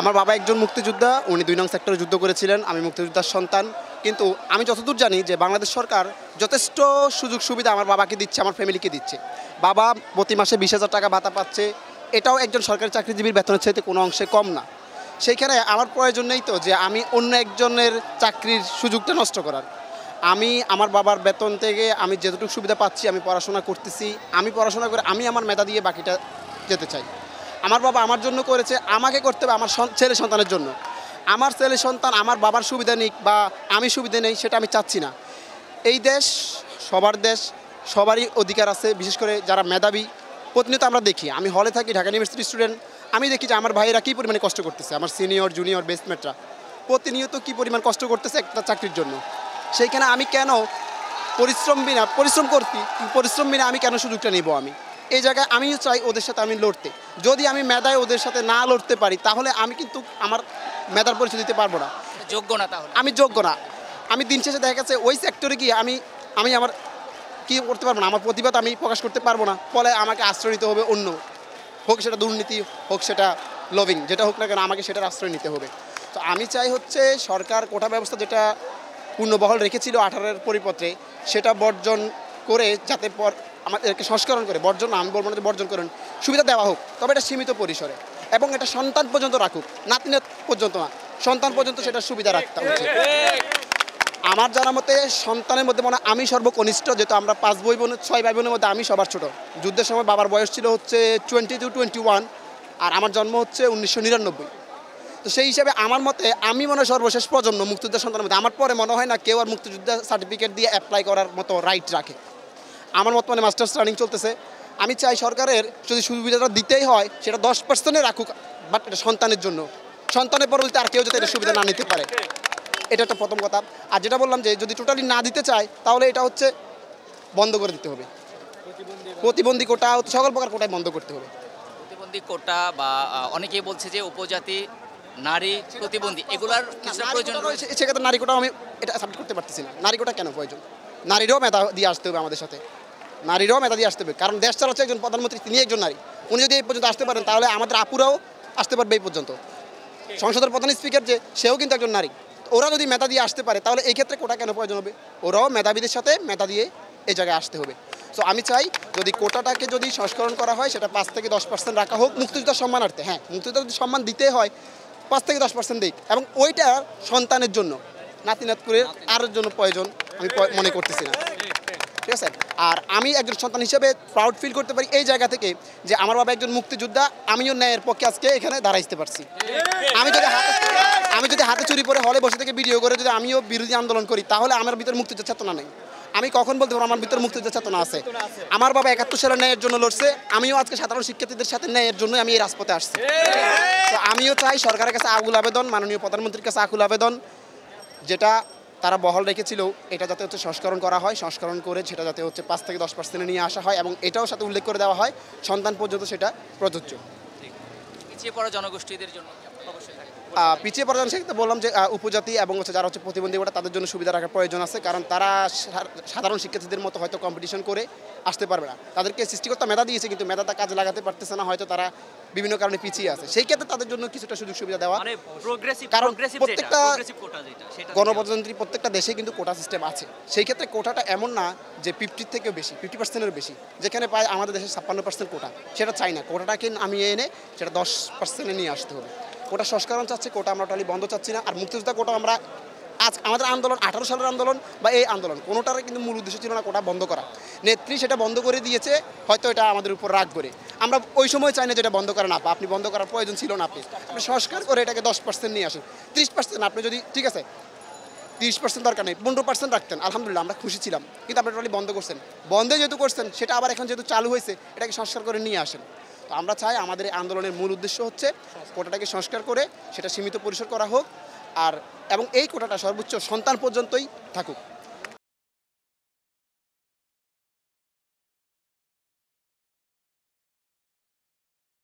আমার বাবা একজন মুক্তিযোদ্ধা উনি দুই নং সেক্টরে যুদ্ধ করেছিলেন আমি মুক্তিযোদ্ধার সন্তান কিন্তু আমি যতদূর জানি যে বাংলাদেশ সরকার যথেষ্ট সুযোগ সুবিধা আমার বাবাকে দিচ্ছে আমার ফ্যামিলিকে দিচ্ছে বাবা প্রতি মাসে বিশ হাজার টাকা ভাতা পাচ্ছে এটাও একজন সরকারি চাকরিজীবীর বেতনের চাইতে কোনো অংশে কম না সেইখানে আমার প্রয়োজন নেই তো যে আমি অন্য একজনের চাকরির সুযোগটা নষ্ট করার আমি আমার বাবার বেতন থেকে আমি যেতটুকু সুবিধা পাচ্ছি আমি পড়াশোনা করতেছি আমি পড়াশোনা করে আমি আমার মেধা দিয়ে বাকিটা যেতে চাই আমার বাবা আমার জন্য করেছে আমাকে করতে হবে আমার ছেলে সন্তানের জন্য আমার ছেলে সন্তান আমার বাবার সুবিধা নিক বা আমি সুবিধা নেই সেটা আমি চাচ্ছি না এই দেশ সবার দেশ সবারই অধিকার আছে বিশেষ করে যারা মেধাবী প্রতিনিয়ত আমরা দেখি আমি হলে থাকি ঢাকা ইউনিভার্সিটি স্টুডেন্ট আমি দেখি যে আমার ভাইয়েরা কী পরিমাণে কষ্ট করতেছে আমার সিনিয়র জুনিয়র বেস্টমেটরা প্রতিনিয়ত কী পরিমাণ কষ্ট করতেছে একটা চাকরির জন্য সেইখানে আমি কেন পরিশ্রম বিনা পরিশ্রম করছি পরিশ্রম বিনা আমি কেন সুযোগটা নেব আমি এই জায়গায় আমিও চাই ওদের সাথে আমি লড়তে যদি আমি মেধায় ওদের সাথে না লড়তে পারি তাহলে আমি কিন্তু আমার মেধার পরিচয় দিতে পারবো না যোগ্য না তাহলে আমি যোগ্য না আমি দিন শেষে দেখা গেছে ওই সেক্টরে গিয়ে আমি আমি আমার কি করতে পারবো না আমার প্রতিভা আমি প্রকাশ করতে পারবো না ফলে আমাকে আশ্রয় নিতে হবে অন্য হোক সেটা দুর্নীতি হোক সেটা লভিং যেটা হোক না কেন আমাকে সেটার আশ্রয় নিতে হবে তো আমি চাই হচ্ছে সরকার কোটা ব্যবস্থা যেটা পূর্ণবহল রেখেছিল আঠারোর পরিপত্রে সেটা বর্জন করে যাতে পর আমাদেরকে সংস্করণ করে বর্জন আমি বলবো না বর্জন করেন সুবিধা দেওয়া হোক তবে এটা সীমিত পরিসরে এবং এটা সন্তান পর্যন্ত রাখুক নাতি পর্যন্ত না সন্তান পর্যন্ত সেটা সুবিধা রাখতে হচ্ছে আমার জানা মতে সন্তানের মধ্যে মনে আমি সর্বকনিষ্ঠ যেহেতু আমরা পাঁচ বই বোন ছয় ভাই বোনের মধ্যে আমি সবার ছোট যুদ্ধের সময় বাবার বয়স ছিল হচ্ছে টোয়েন্টি টু টোয়েন্টি ওয়ান আর আমার জন্ম হচ্ছে উনিশশো নিরানব্বই তো সেই হিসাবে আমার মতে আমি মনে হয় সর্বশেষ প্রজন্ম মুক্তিযুদ্ধের সন্তানের মধ্যে আমার পরে মনে হয় না কেউ আর মুক্তিযুদ্ধের সার্টিফিকেট দিয়ে অ্যাপ্লাই করার মতো রাইট রাখে আমার মত মানে মাস্টার্স রানিং চলতেছে আমি চাই সরকারের যদি সুবিধাটা দিতেই হয় সেটা দশ পার্সেন্টে রাখুক বাট এটা সন্তানের জন্য সন্তানের পর আর কেউ যাতে এটা সুবিধা না নিতে পারে এটা একটা প্রথম কথা আর যেটা বললাম যে যদি টোটালি না দিতে চায় তাহলে এটা হচ্ছে বন্ধ করে দিতে হবে প্রতিবন্ধী কোটা সকল প্রকার কোটায় বন্ধ করতে হবে প্রতিবন্ধী কোটা বা অনেকেই বলছে যে উপজাতি নারী প্রতিবন্ধী এগুলার প্রয়োজন সেক্ষেত্রে নারী কোটা আমি এটা সাবমিট করতে পারতেছি না নারী কোটা কেন প্রয়োজন নারীরও মেধা দিয়ে আসতে হবে আমাদের সাথে নারীরাও মেধা দিয়ে আসতে হবে কারণ দেশ চালাচ্ছে একজন প্রধানমন্ত্রী তিনি একজন নারী উনি যদি এই পর্যন্ত আসতে পারেন তাহলে আমাদের আপুরাও আসতে পারবে এই পর্যন্ত সংসদের প্রধান স্পিকার যে সেও কিন্তু একজন নারী ওরা যদি মেধা দিয়ে আসতে পারে তাহলে এই ক্ষেত্রে কোটা কেন প্রয়োজন হবে ওরাও মেধাবীদের সাথে মেধা দিয়ে এই জায়গায় আসতে হবে সো আমি চাই যদি কোটাটাকে যদি সংস্করণ করা হয় সেটা পাঁচ থেকে দশ পার্সেন্ট রাখা হোক মুক্তিযোদ্ধার সম্মানার্থে হ্যাঁ মুক্তিযোদ্ধা যদি সম্মান দিতে হয় পাঁচ থেকে দশ পার্সেন্ট দিক এবং ওইটা সন্তানের জন্য নাতি আরও জন্য প্রয়োজন আমি মনে করতেছি না আর আমি একজন সন্তান হিসেবে প্রাউড ফিল করতে পারি এই জায়গা থেকে যে আমার বাবা একজন মুক্তিযোদ্ধা আমিও ন্যায়ের পক্ষে আজকে এখানে দাঁড়াইতে পারছি আমি যদি হাতে আমি যদি হাতে চুরি করে হলে বসে থেকে ভিডিও করে যদি আমিও বিরোধী আন্দোলন করি তাহলে আমার ভিতরে মুক্তিযোদ্ধা চেতনা নেই আমি কখন বলতে পারবো আমার ভিতরে মুক্তিযোদ্ধা চেতনা আছে আমার বাবা একাত্তর সালে ন্যায়ের জন্য লড়ছে আমিও আজকে সাধারণ শিক্ষার্থীদের সাথে ন্যায়ের জন্য আমি এই রাজপথে আসছি তো আমিও চাই সরকারের কাছে আগুল আবেদন মাননীয় প্রধানমন্ত্রীর কাছে আকুল আবেদন যেটা তারা বহল রেখেছিল এটা যাতে হচ্ছে সংস্করণ করা হয় সংস্করণ করে সেটা যাতে হচ্ছে পাঁচ থেকে দশ পার্সেন্টে নিয়ে আসা হয় এবং এটাও সাথে উল্লেখ করে দেওয়া হয় সন্তান পর্যন্ত সেটা প্রযোজ্য পিছিয়ে পড়া জনগোষ্ঠীদের জন্য অবশ্যই পিছিয়ে পড়া জনসংখ্যা বললাম যে উপজাতি এবং হচ্ছে যারা হচ্ছে প্রতিবন্ধী ওটা তাদের জন্য সুবিধা রাখার প্রয়োজন আছে কারণ তারা সাধারণ শিক্ষার্থীদের মতো হয়তো কম্পিটিশন করে আসতে পারবে না তাদেরকে সৃষ্টিকর্তা মেধা দিয়েছে কিন্তু মেধাটা কাজে লাগাতে পারতেছে না হয়তো তারা বিভিন্ন কারণে পিছিয়ে আছে সেই ক্ষেত্রে তাদের জন্য কিছুটা সুযোগ সুবিধা দেওয়া মানে কারণ প্রত্যেকটা গণপ্রজাতন্ত্রী প্রত্যেকটা দেশে কিন্তু কোটা সিস্টেম আছে সেই ক্ষেত্রে কোটাটা এমন না যে ফিফটির থেকেও বেশি ফিফটি পার্সেন্টের বেশি যেখানে পায় আমাদের দেশে ছাপ্পান্ন পার্সেন্ট কোটা সেটা চাই না কোটাটাকে নামিয়ে এনে সেটা দশ পার্সেন্টে নিয়ে আসতে হবে কোটা সংস্করণ চাচ্ছি কোটা আমরা টালি বন্ধ চাচ্ছি না আর মুক্তিযোদ্ধা কোটা আমরা আজ আমাদের আন্দোলন আঠারো সালের আন্দোলন বা এই আন্দোলন কোনোটার কিন্তু মূল উদ্দেশ্য ছিল না কোটা বন্ধ করা নেত্রী সেটা বন্ধ করে দিয়েছে হয়তো এটা আমাদের উপর রাগ করে আমরা ওই সময় চাই না যেটা বন্ধ করা না পা আপনি বন্ধ করার প্রয়োজন ছিল না আপনি আপনি সংস্কার করে এটাকে দশ পার্সেন্ট নিয়ে আসুন ত্রিশ পার্সেন্ট আপনি যদি ঠিক আছে তিরিশ পার্সেন্ট দরকার নেই পনেরো পার্সেন্ট রাখতেন আলহামদুলিল্লাহ আমরা খুশি ছিলাম কিন্তু আপনারা ট্রলি বন্ধ করছেন বন্ধে যেহেতু করছেন সেটা আবার এখন যেহেতু চালু হয়েছে এটাকে সংস্কার করে নিয়ে আসেন তো আমরা চাই আমাদের আন্দোলনের মূল উদ্দেশ্য হচ্ছে কোটাটাকে সংস্কার করে সেটা সীমিত পরিসর করা হোক আর এবং এই কোটাটা সর্বোচ্চ সন্তান পর্যন্তই থাকুক